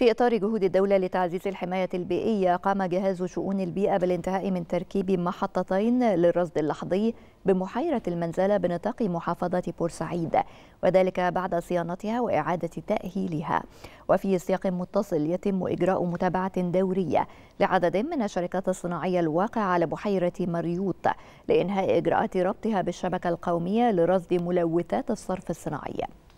في إطار جهود الدولة لتعزيز الحماية البيئية قام جهاز شؤون البيئة بالانتهاء من تركيب محطتين للرصد اللحظي بمحيرة المنزلة بنطاق محافظة بورسعيد وذلك بعد صيانتها وإعادة تأهيلها وفي سياق متصل يتم إجراء متابعة دورية لعدد من الشركات الصناعية الواقعة على بحيرة مريوط لإنهاء إجراءات ربطها بالشبكة القومية لرصد ملوثات الصرف الصناعي